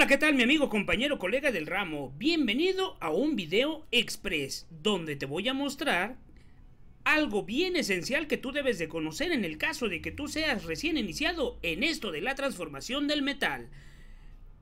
Hola, ¿qué tal mi amigo, compañero, colega del ramo? Bienvenido a un video express donde te voy a mostrar algo bien esencial que tú debes de conocer en el caso de que tú seas recién iniciado en esto de la transformación del metal.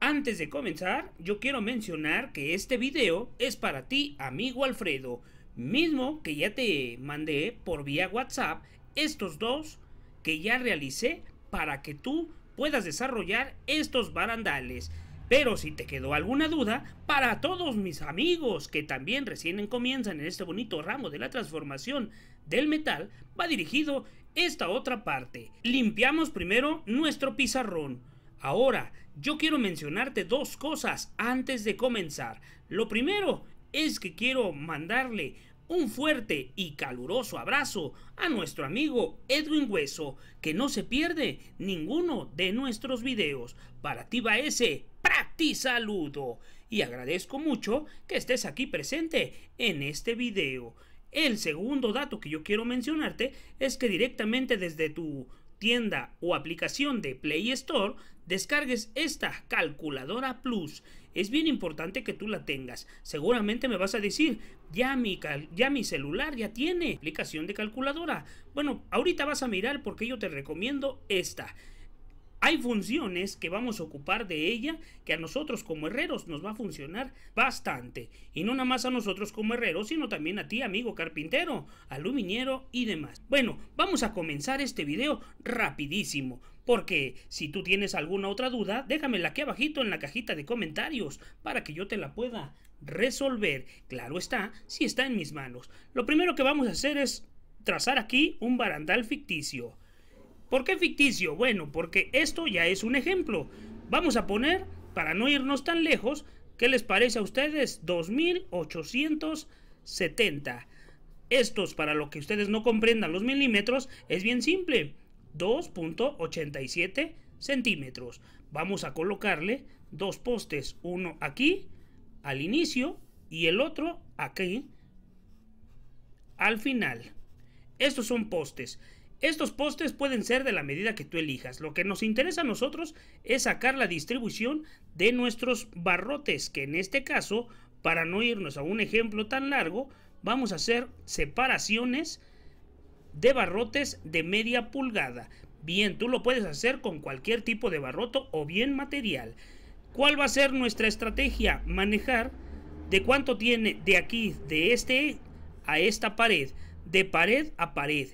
Antes de comenzar, yo quiero mencionar que este video es para ti, amigo Alfredo, mismo que ya te mandé por vía WhatsApp estos dos que ya realicé para que tú puedas desarrollar estos barandales. Pero si te quedó alguna duda, para todos mis amigos que también recién comienzan en este bonito ramo de la transformación del metal, va dirigido esta otra parte. Limpiamos primero nuestro pizarrón. Ahora, yo quiero mencionarte dos cosas antes de comenzar. Lo primero es que quiero mandarle un fuerte y caluroso abrazo a nuestro amigo Edwin Hueso, que no se pierde ninguno de nuestros videos. Para ti va ese ti saludo y agradezco mucho que estés aquí presente en este video. El segundo dato que yo quiero mencionarte es que directamente desde tu tienda o aplicación de Play Store descargues esta calculadora Plus. Es bien importante que tú la tengas. Seguramente me vas a decir, ya mi, ya mi celular ya tiene aplicación de calculadora. Bueno, ahorita vas a mirar porque yo te recomiendo esta. Hay funciones que vamos a ocupar de ella que a nosotros como herreros nos va a funcionar bastante. Y no nada más a nosotros como herreros, sino también a ti, amigo carpintero, aluminiero y demás. Bueno, vamos a comenzar este video rapidísimo. Porque si tú tienes alguna otra duda, déjamela aquí abajito en la cajita de comentarios para que yo te la pueda resolver. Claro está, si está en mis manos. Lo primero que vamos a hacer es trazar aquí un barandal ficticio. ¿Por qué ficticio? Bueno, porque esto ya es un ejemplo. Vamos a poner, para no irnos tan lejos, ¿qué les parece a ustedes? 2870. Estos, para lo que ustedes no comprendan los milímetros, es bien simple. 2.87 centímetros. Vamos a colocarle dos postes, uno aquí, al inicio, y el otro aquí, al final. Estos son postes. Estos postes pueden ser de la medida que tú elijas. Lo que nos interesa a nosotros es sacar la distribución de nuestros barrotes, que en este caso, para no irnos a un ejemplo tan largo, vamos a hacer separaciones de barrotes de media pulgada. Bien, tú lo puedes hacer con cualquier tipo de barroto o bien material. ¿Cuál va a ser nuestra estrategia? Manejar de cuánto tiene de aquí, de este a esta pared, de pared a pared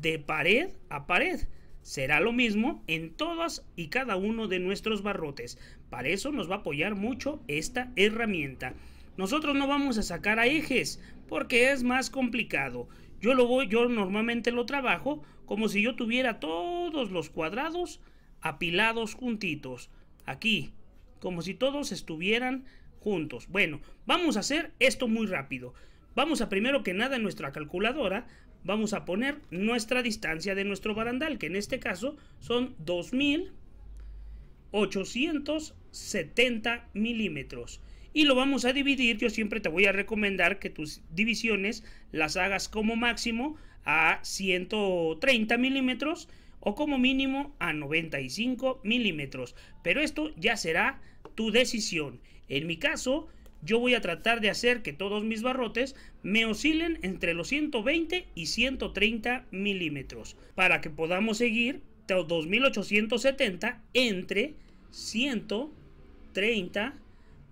de pared a pared. Será lo mismo en todas y cada uno de nuestros barrotes. Para eso nos va a apoyar mucho esta herramienta. Nosotros no vamos a sacar a ejes porque es más complicado. Yo lo voy, yo normalmente lo trabajo como si yo tuviera todos los cuadrados apilados juntitos. Aquí, como si todos estuvieran juntos. Bueno, vamos a hacer esto muy rápido. Vamos a primero que nada en nuestra calculadora vamos a poner nuestra distancia de nuestro barandal, que en este caso son 2870 milímetros. Y lo vamos a dividir, yo siempre te voy a recomendar que tus divisiones las hagas como máximo a 130 milímetros o como mínimo a 95 milímetros. Pero esto ya será tu decisión. En mi caso, yo voy a tratar de hacer que todos mis barrotes me oscilen entre los 120 y 130 milímetros para que podamos seguir 2870 entre 130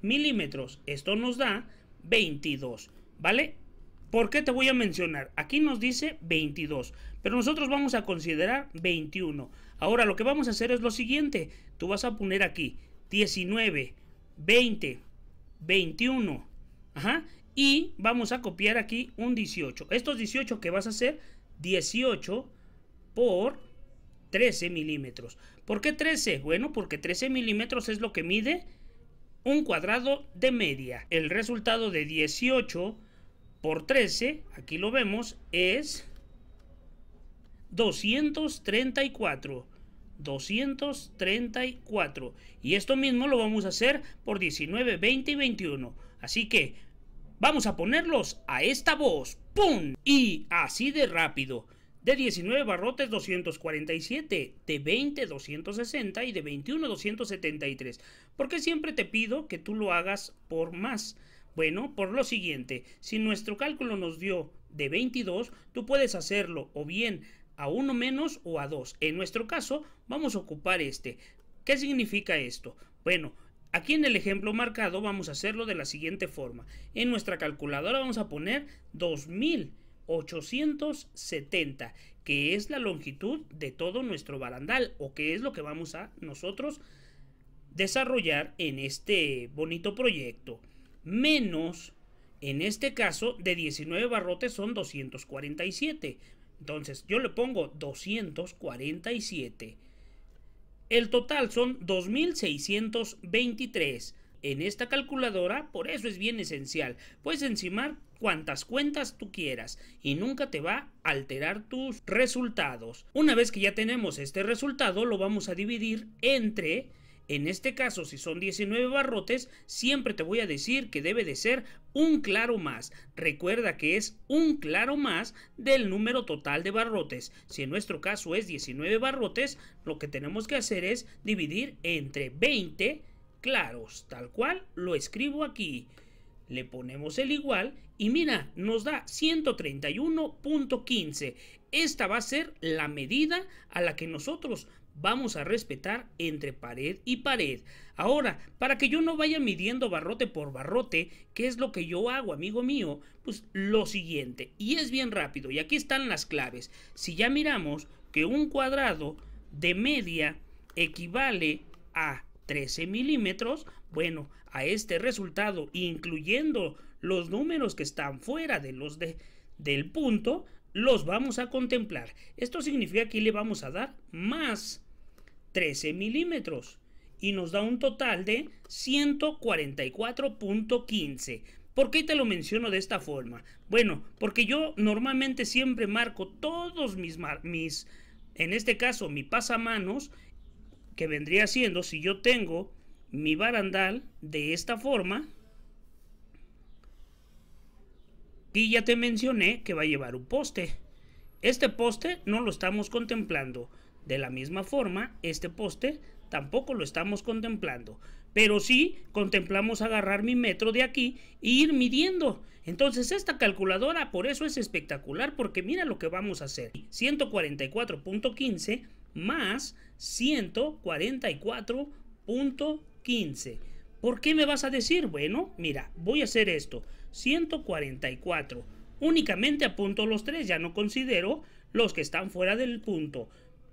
milímetros. Esto nos da 22, ¿vale? ¿Por qué te voy a mencionar? Aquí nos dice 22, pero nosotros vamos a considerar 21. Ahora lo que vamos a hacer es lo siguiente, tú vas a poner aquí 19, 20, 21. Y vamos a copiar aquí un 18. Estos 18 que vas a hacer, 18 por 13 milímetros. ¿Por qué 13? Bueno, porque 13 milímetros es lo que mide un cuadrado de media. El resultado de 18 por 13, aquí lo vemos, es 234. 234. Y esto mismo lo vamos a hacer por 19, 20 y 21. Así que vamos a ponerlos a esta voz. ¡Pum! Y así de rápido. De 19 barrotes 247, de 20 260 y de 21 273. porque siempre te pido que tú lo hagas por más? Bueno, por lo siguiente, si nuestro cálculo nos dio de 22, tú puedes hacerlo o bien a uno menos o a 2. En nuestro caso vamos a ocupar este. ¿Qué significa esto? Bueno, aquí en el ejemplo marcado vamos a hacerlo de la siguiente forma. En nuestra calculadora vamos a poner 2870, que es la longitud de todo nuestro barandal o que es lo que vamos a nosotros desarrollar en este bonito proyecto. Menos en este caso, de 19 barrotes son 247. Entonces, yo le pongo 247. El total son 2623. En esta calculadora, por eso es bien esencial, puedes encimar cuantas cuentas tú quieras y nunca te va a alterar tus resultados. Una vez que ya tenemos este resultado, lo vamos a dividir entre en este caso, si son 19 barrotes, siempre te voy a decir que debe de ser un claro más. Recuerda que es un claro más del número total de barrotes. Si en nuestro caso es 19 barrotes, lo que tenemos que hacer es dividir entre 20 claros, tal cual lo escribo aquí. Le ponemos el igual y mira, nos da 131.15. Esta va a ser la medida a la que nosotros vamos a respetar entre pared y pared. Ahora, para que yo no vaya midiendo barrote por barrote, ¿qué es lo que yo hago, amigo mío? Pues lo siguiente, y es bien rápido, y aquí están las claves. Si ya miramos que un cuadrado de media equivale a 13 milímetros, bueno, a este resultado, incluyendo los números que están fuera de los de, del punto, los vamos a contemplar. Esto significa que le vamos a dar más 13 milímetros y nos da un total de 144.15. ¿Por qué te lo menciono de esta forma? Bueno, porque yo normalmente siempre marco todos mis, mis en este caso mi pasamanos, que vendría siendo si yo tengo mi barandal de esta forma, y ya te mencioné que va a llevar un poste. Este poste no lo estamos contemplando. De la misma forma, este poste tampoco lo estamos contemplando, pero sí contemplamos agarrar mi metro de aquí e ir midiendo. Entonces esta calculadora por eso es espectacular porque mira lo que vamos a hacer. 144.15 más 144.15. ¿Por qué me vas a decir? Bueno, mira, voy a hacer esto. 144. Únicamente apunto los tres, ya no considero los que están fuera del punto.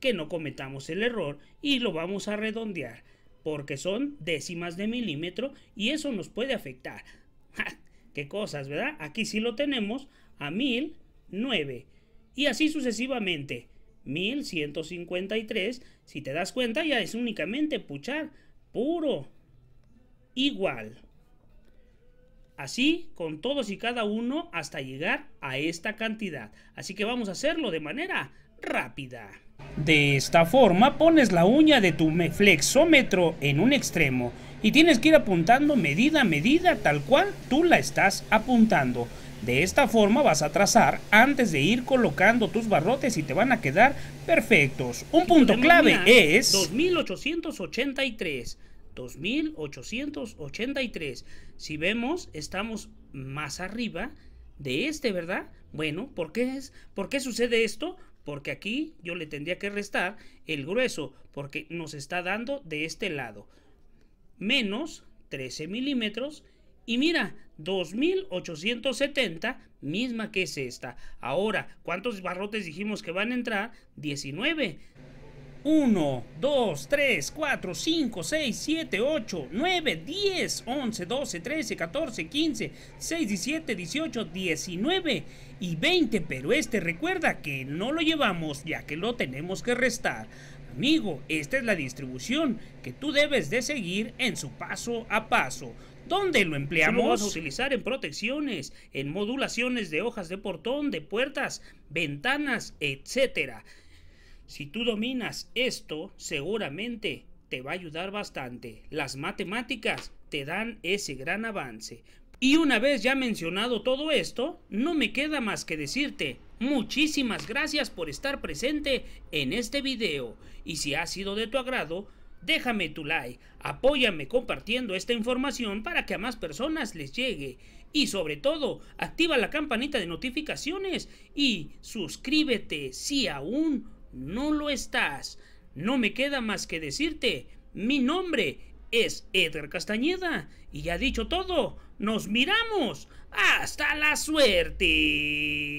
que no cometamos el error y lo vamos a redondear porque son décimas de milímetro y eso nos puede afectar. ¡Qué cosas, verdad? Aquí sí lo tenemos a 1009 y así sucesivamente. 1153, si te das cuenta, ya es únicamente puchar puro. Igual. Así con todos y cada uno hasta llegar a esta cantidad. Así que vamos a hacerlo de manera rápida. De esta forma pones la uña de tu flexómetro en un extremo y tienes que ir apuntando medida a medida tal cual tú la estás apuntando. De esta forma vas a trazar antes de ir colocando tus barrotes y te van a quedar perfectos. Un punto clave es... 2883. 2883. Si vemos, estamos más arriba de este, ¿verdad? Bueno, ¿por qué, es, ¿por qué sucede esto? porque aquí yo le tendría que restar el grueso, porque nos está dando de este lado. Menos 13 milímetros. Y mira, 2870, misma que es esta. Ahora, ¿cuántos barrotes dijimos que van a entrar? 19. 1, 2, 3, 4, 5, 6, 7, 8, 9, 10, 11, 12, 13, 14, 15, 16, 17, 18, 19 y 20. Pero este recuerda que no lo llevamos ya que lo tenemos que restar. Amigo, esta es la distribución que tú debes de seguir en su paso a paso. ¿Dónde lo empleamos? a utilizar en protecciones, en modulaciones de hojas de portón, de puertas, ventanas, etcétera. Si tú dominas esto, seguramente te va a ayudar bastante. Las matemáticas te dan ese gran avance. Y una vez ya mencionado todo esto, no me queda más que decirte muchísimas gracias por estar presente en este video y si ha sido de tu agrado, déjame tu like, apóyame compartiendo esta información para que a más personas les llegue y sobre todo activa la campanita de notificaciones y suscríbete si aún no lo estás. No me queda más que decirte, mi nombre es Edgar Castañeda. Y ya dicho todo, nos miramos. Hasta la suerte.